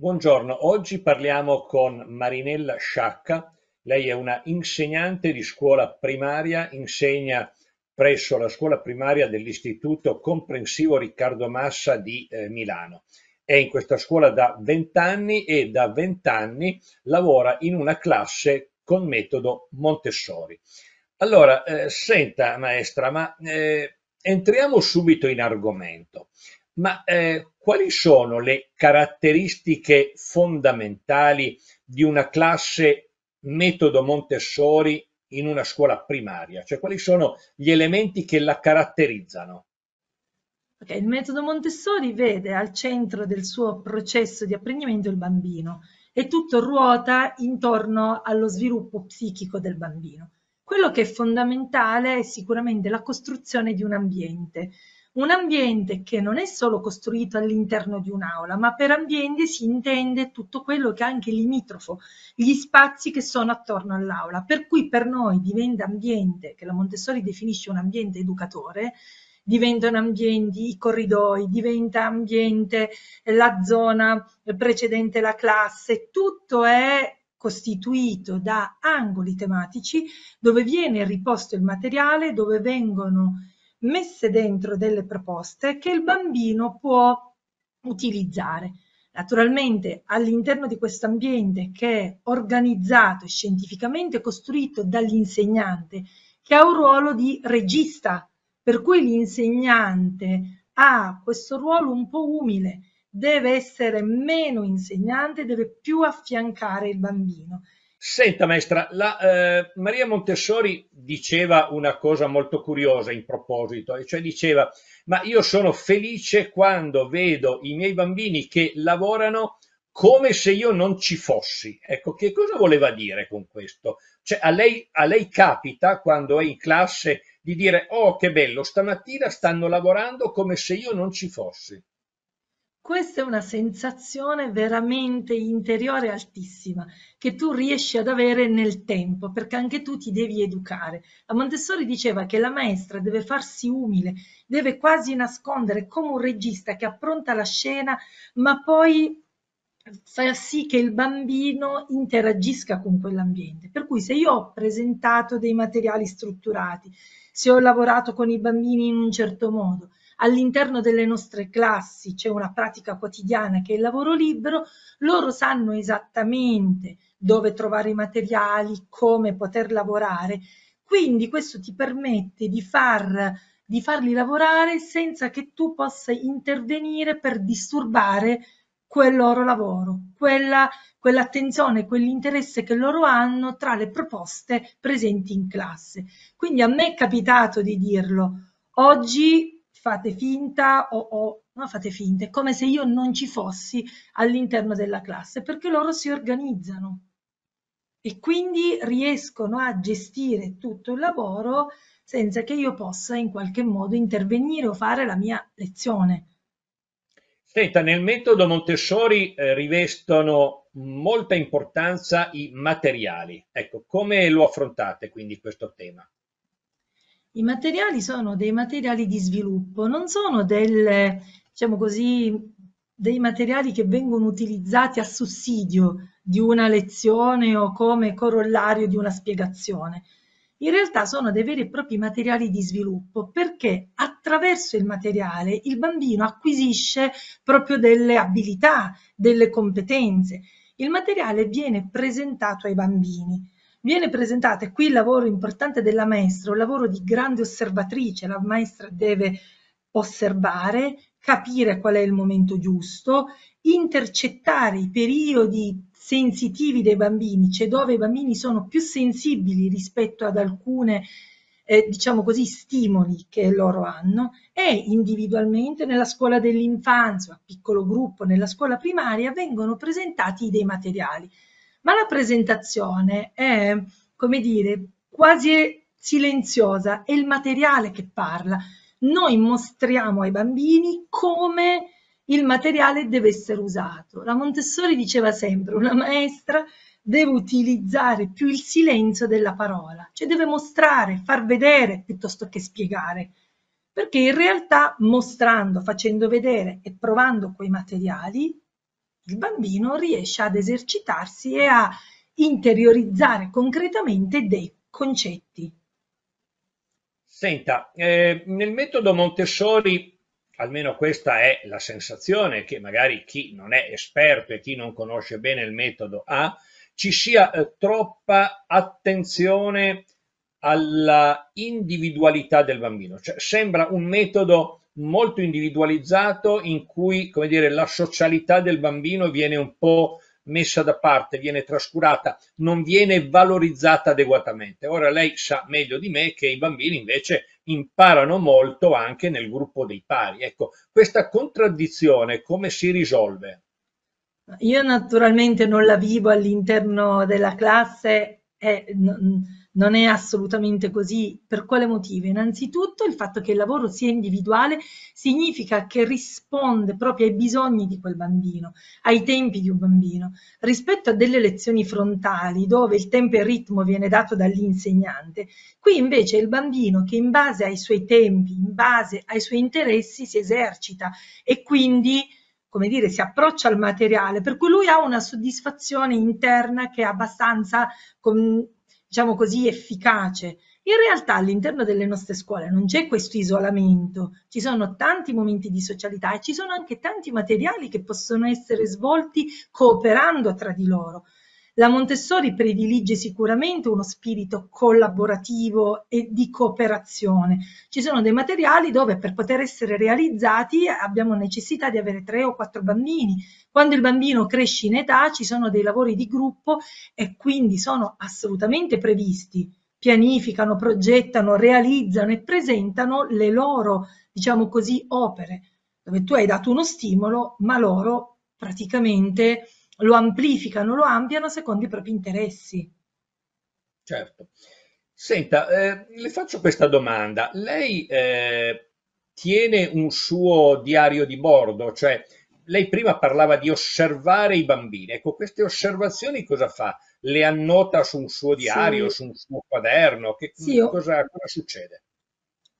Buongiorno, oggi parliamo con Marinella Sciacca, lei è una insegnante di scuola primaria, insegna presso la scuola primaria dell'Istituto Comprensivo Riccardo Massa di eh, Milano. È in questa scuola da 20 anni e da 20 anni lavora in una classe con metodo Montessori. Allora, eh, senta maestra, ma eh, entriamo subito in argomento. Ma eh, quali sono le caratteristiche fondamentali di una classe metodo Montessori in una scuola primaria? Cioè quali sono gli elementi che la caratterizzano? Okay, il metodo Montessori vede al centro del suo processo di apprendimento il bambino e tutto ruota intorno allo sviluppo psichico del bambino. Quello che è fondamentale è sicuramente la costruzione di un ambiente un ambiente che non è solo costruito all'interno di un'aula, ma per ambiente si intende tutto quello che è anche limitrofo, gli spazi che sono attorno all'aula, per cui per noi diventa ambiente, che la Montessori definisce un ambiente educatore, diventano ambienti i corridoi, diventa ambiente eh, la zona precedente la classe, tutto è costituito da angoli tematici dove viene riposto il materiale, dove vengono messe dentro delle proposte che il bambino può utilizzare. Naturalmente all'interno di questo ambiente che è organizzato e scientificamente costruito dall'insegnante che ha un ruolo di regista, per cui l'insegnante ha questo ruolo un po' umile, deve essere meno insegnante, deve più affiancare il bambino. Senta maestra, la, eh, Maria Montessori diceva una cosa molto curiosa in proposito, cioè diceva ma io sono felice quando vedo i miei bambini che lavorano come se io non ci fossi. Ecco, che cosa voleva dire con questo? Cioè a lei, a lei capita quando è in classe di dire oh che bello, stamattina stanno lavorando come se io non ci fossi questa è una sensazione veramente interiore altissima che tu riesci ad avere nel tempo perché anche tu ti devi educare. La Montessori diceva che la maestra deve farsi umile, deve quasi nascondere come un regista che appronta la scena ma poi fa sì che il bambino interagisca con quell'ambiente. Per cui se io ho presentato dei materiali strutturati, se ho lavorato con i bambini in un certo modo, all'interno delle nostre classi c'è una pratica quotidiana che è il lavoro libero, loro sanno esattamente dove trovare i materiali, come poter lavorare. Quindi questo ti permette di, far, di farli lavorare senza che tu possa intervenire per disturbare quel loro lavoro, quella, quell'attenzione, quell'interesse che loro hanno tra le proposte presenti in classe. Quindi a me è capitato di dirlo, oggi fate finta o, o no, fate finta, è come se io non ci fossi all'interno della classe, perché loro si organizzano e quindi riescono a gestire tutto il lavoro senza che io possa in qualche modo intervenire o fare la mia lezione. Senta, nel metodo Montessori eh, rivestono molta importanza i materiali. Ecco, come lo affrontate quindi questo tema? I materiali sono dei materiali di sviluppo, non sono delle, diciamo così, dei materiali che vengono utilizzati a sussidio di una lezione o come corollario di una spiegazione. In realtà sono dei veri e propri materiali di sviluppo perché attraverso il materiale il bambino acquisisce proprio delle abilità, delle competenze. Il materiale viene presentato ai bambini Viene presentata qui il lavoro importante della maestra, un lavoro di grande osservatrice, la maestra deve osservare, capire qual è il momento giusto, intercettare i periodi sensitivi dei bambini, cioè dove i bambini sono più sensibili rispetto ad alcune eh, diciamo così, stimoli che loro hanno e individualmente nella scuola dell'infanzia, a piccolo gruppo, nella scuola primaria vengono presentati dei materiali ma la presentazione è, come dire, quasi silenziosa, è il materiale che parla. Noi mostriamo ai bambini come il materiale deve essere usato. La Montessori diceva sempre, una maestra deve utilizzare più il silenzio della parola, cioè deve mostrare, far vedere piuttosto che spiegare, perché in realtà mostrando, facendo vedere e provando quei materiali, il bambino riesce ad esercitarsi e a interiorizzare concretamente dei concetti. Senta, eh, nel metodo Montessori almeno questa è la sensazione che magari chi non è esperto e chi non conosce bene il metodo ha, ci sia eh, troppa attenzione alla individualità del bambino, cioè sembra un metodo molto individualizzato in cui come dire, la socialità del bambino viene un po' messa da parte, viene trascurata, non viene valorizzata adeguatamente. Ora lei sa meglio di me che i bambini invece imparano molto anche nel gruppo dei pari. Ecco, questa contraddizione come si risolve? Io naturalmente non la vivo all'interno della classe eh, non è assolutamente così. Per quale motivo? Innanzitutto il fatto che il lavoro sia individuale significa che risponde proprio ai bisogni di quel bambino, ai tempi di un bambino, rispetto a delle lezioni frontali dove il tempo e il ritmo viene dato dall'insegnante. Qui invece è il bambino che in base ai suoi tempi, in base ai suoi interessi si esercita e quindi come dire, si approccia al materiale, per cui lui ha una soddisfazione interna che è abbastanza, com, diciamo così, efficace. In realtà all'interno delle nostre scuole non c'è questo isolamento, ci sono tanti momenti di socialità e ci sono anche tanti materiali che possono essere svolti cooperando tra di loro. La Montessori predilige sicuramente uno spirito collaborativo e di cooperazione. Ci sono dei materiali dove per poter essere realizzati abbiamo necessità di avere tre o quattro bambini. Quando il bambino cresce in età ci sono dei lavori di gruppo e quindi sono assolutamente previsti pianificano, progettano, realizzano e presentano le loro, diciamo così, opere, dove tu hai dato uno stimolo, ma loro praticamente lo amplificano, lo ampliano secondo i propri interessi. Certo. Senta, eh, le faccio questa domanda. Lei eh, tiene un suo diario di bordo, cioè lei prima parlava di osservare i bambini. Ecco, queste osservazioni cosa fa? Le annota su un suo diario, sì. su un suo quaderno? Che, sì, cosa, cosa succede?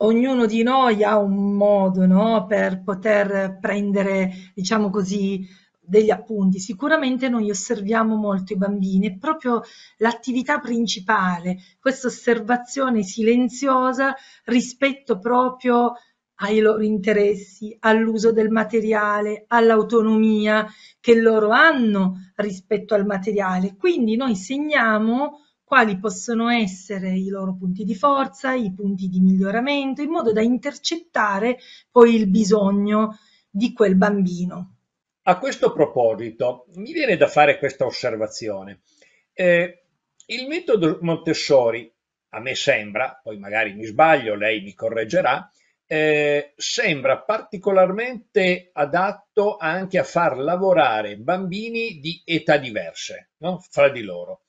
ognuno di noi ha un modo no, per poter prendere, diciamo così, degli appunti. Sicuramente noi osserviamo molto i bambini, è proprio l'attività principale, questa osservazione silenziosa rispetto proprio ai loro interessi, all'uso del materiale, all'autonomia che loro hanno rispetto al materiale. Quindi noi segniamo quali possono essere i loro punti di forza, i punti di miglioramento, in modo da intercettare poi il bisogno di quel bambino. A questo proposito, mi viene da fare questa osservazione. Eh, il metodo Montessori, a me sembra, poi magari mi sbaglio, lei mi correggerà, eh, sembra particolarmente adatto anche a far lavorare bambini di età diverse no? fra di loro.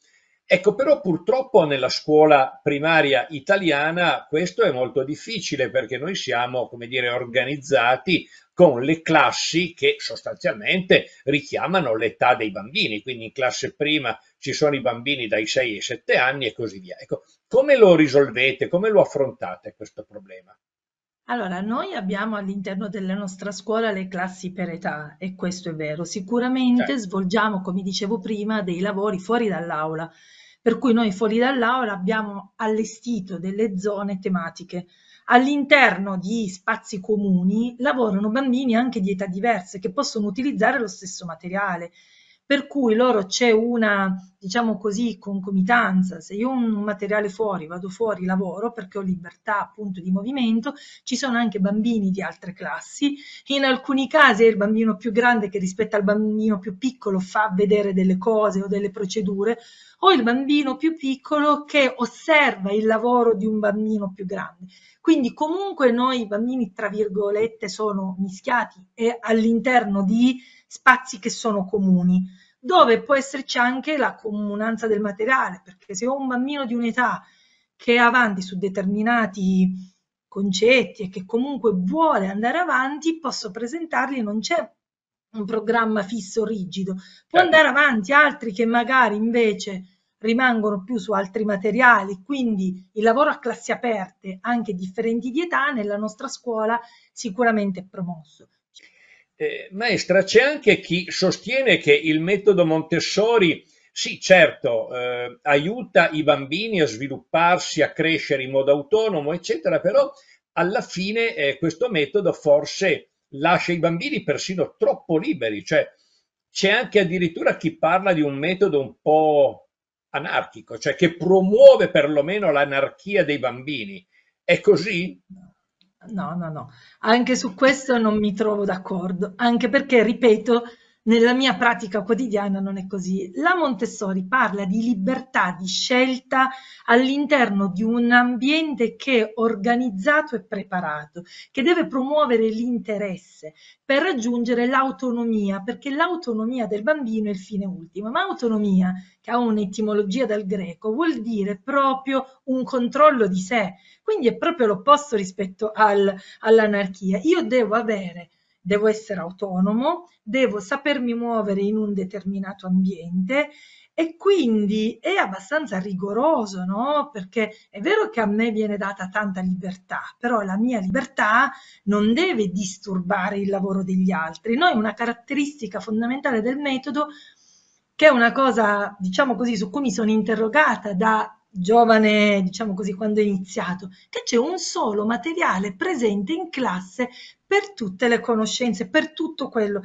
Ecco, però purtroppo nella scuola primaria italiana questo è molto difficile perché noi siamo, come dire, organizzati con le classi che sostanzialmente richiamano l'età dei bambini, quindi in classe prima ci sono i bambini dai 6 ai 7 anni e così via. Ecco, come lo risolvete, come lo affrontate questo problema? Allora, noi abbiamo all'interno della nostra scuola le classi per età e questo è vero. Sicuramente certo. svolgiamo, come dicevo prima, dei lavori fuori dall'aula per cui noi fuori dall'aula abbiamo allestito delle zone tematiche. All'interno di spazi comuni lavorano bambini anche di età diverse che possono utilizzare lo stesso materiale. Per cui loro c'è una diciamo così, concomitanza, se io ho un materiale fuori, vado fuori, lavoro perché ho libertà appunto di movimento, ci sono anche bambini di altre classi, in alcuni casi è il bambino più grande che rispetto al bambino più piccolo fa vedere delle cose o delle procedure, o il bambino più piccolo che osserva il lavoro di un bambino più grande. Quindi comunque noi bambini, tra virgolette, sono mischiati e all'interno di spazi che sono comuni dove può esserci anche la comunanza del materiale, perché se ho un bambino di un'età che è avanti su determinati concetti e che comunque vuole andare avanti, posso presentargli, non c'è un programma fisso, rigido. Può certo. andare avanti altri che magari invece rimangono più su altri materiali, quindi il lavoro a classi aperte, anche differenti di età, nella nostra scuola sicuramente è promosso. Eh, maestra, c'è anche chi sostiene che il metodo Montessori, sì certo, eh, aiuta i bambini a svilupparsi, a crescere in modo autonomo, eccetera, però alla fine eh, questo metodo forse lascia i bambini persino troppo liberi, cioè c'è anche addirittura chi parla di un metodo un po' anarchico, cioè che promuove perlomeno l'anarchia dei bambini. È così? No, no, no, anche su questo non mi trovo d'accordo, anche perché, ripeto, nella mia pratica quotidiana non è così. La Montessori parla di libertà di scelta all'interno di un ambiente che è organizzato e preparato, che deve promuovere l'interesse per raggiungere l'autonomia, perché l'autonomia del bambino è il fine ultimo, ma autonomia, che ha un'etimologia dal greco, vuol dire proprio un controllo di sé, quindi è proprio l'opposto rispetto al, all'anarchia. Io devo avere devo essere autonomo, devo sapermi muovere in un determinato ambiente e quindi è abbastanza rigoroso, no? Perché è vero che a me viene data tanta libertà, però la mia libertà non deve disturbare il lavoro degli altri. Noi una caratteristica fondamentale del metodo che è una cosa, diciamo così, su cui mi sono interrogata da giovane, diciamo così, quando ho iniziato, che c'è un solo materiale presente in classe per tutte le conoscenze, per tutto quello.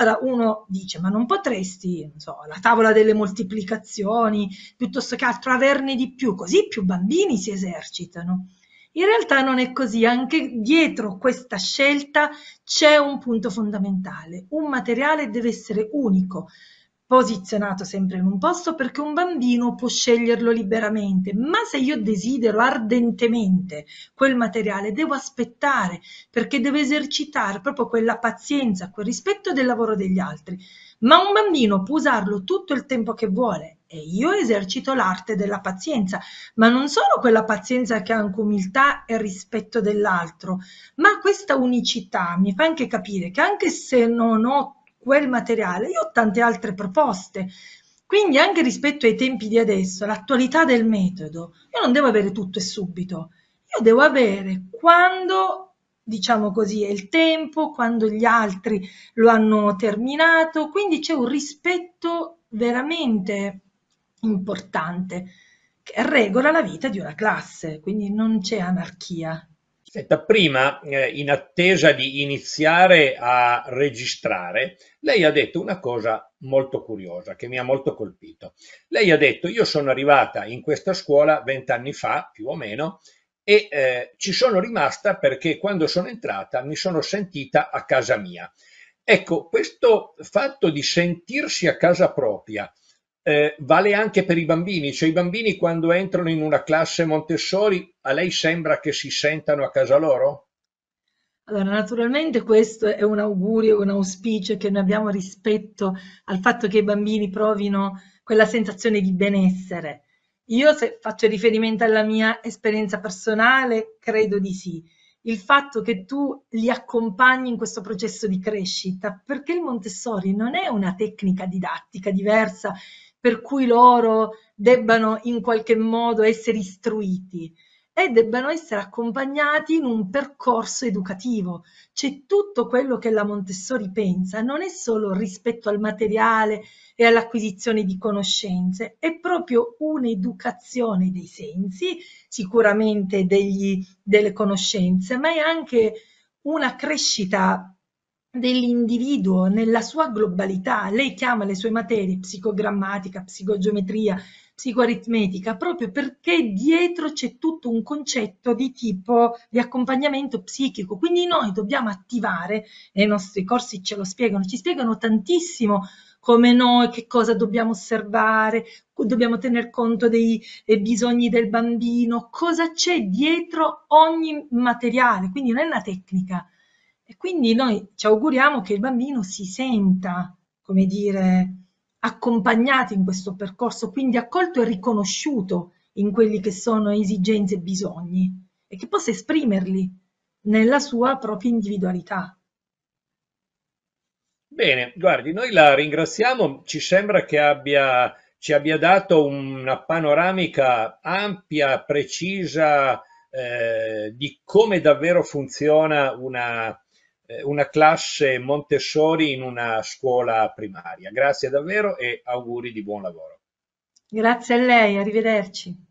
Allora uno dice, ma non potresti, non so, la tavola delle moltiplicazioni, piuttosto che altro, averne di più, così più bambini si esercitano. In realtà non è così, anche dietro questa scelta c'è un punto fondamentale. Un materiale deve essere unico, posizionato sempre in un posto perché un bambino può sceglierlo liberamente, ma se io desidero ardentemente quel materiale devo aspettare perché devo esercitare proprio quella pazienza, quel rispetto del lavoro degli altri. Ma un bambino può usarlo tutto il tempo che vuole e io esercito l'arte della pazienza, ma non solo quella pazienza che ha anche umiltà e rispetto dell'altro, ma questa unicità mi fa anche capire che anche se non ho quel materiale, io ho tante altre proposte. Quindi anche rispetto ai tempi di adesso, l'attualità del metodo, io non devo avere tutto e subito, io devo avere quando diciamo così, è il tempo, quando gli altri lo hanno terminato, quindi c'è un rispetto veramente importante che regola la vita di una classe, quindi non c'è anarchia prima, eh, in attesa di iniziare a registrare, lei ha detto una cosa molto curiosa che mi ha molto colpito. Lei ha detto io sono arrivata in questa scuola vent'anni fa, più o meno, e eh, ci sono rimasta perché quando sono entrata mi sono sentita a casa mia. Ecco, questo fatto di sentirsi a casa propria eh, vale anche per i bambini, cioè i bambini quando entrano in una classe Montessori, a lei sembra che si sentano a casa loro? Allora, naturalmente questo è un augurio, un auspicio che noi abbiamo rispetto al fatto che i bambini provino quella sensazione di benessere. Io se faccio riferimento alla mia esperienza personale, credo di sì. Il fatto che tu li accompagni in questo processo di crescita, perché il Montessori non è una tecnica didattica diversa per cui loro debbano in qualche modo essere istruiti e debbano essere accompagnati in un percorso educativo. C'è tutto quello che la Montessori pensa, non è solo rispetto al materiale e all'acquisizione di conoscenze, è proprio un'educazione dei sensi, sicuramente degli, delle conoscenze, ma è anche una crescita dell'individuo nella sua globalità. Lei chiama le sue materie psicogrammatica, psicogeometria, psicoaritmetica, proprio perché dietro c'è tutto un concetto di tipo di accompagnamento psichico. Quindi noi dobbiamo attivare, e i nostri corsi ce lo spiegano, ci spiegano tantissimo come noi, che cosa dobbiamo osservare, dobbiamo tener conto dei, dei bisogni del bambino, cosa c'è dietro ogni materiale. Quindi non è una tecnica, e quindi noi ci auguriamo che il bambino si senta, come dire, accompagnato in questo percorso, quindi accolto e riconosciuto in quelli che sono esigenze e bisogni e che possa esprimerli nella sua propria individualità. Bene, guardi, noi la ringraziamo, ci sembra che abbia, ci abbia dato una panoramica ampia, precisa eh, di come davvero funziona una, eh, una classe Montessori in una scuola primaria. Grazie davvero e auguri di buon lavoro. Grazie a lei, arrivederci.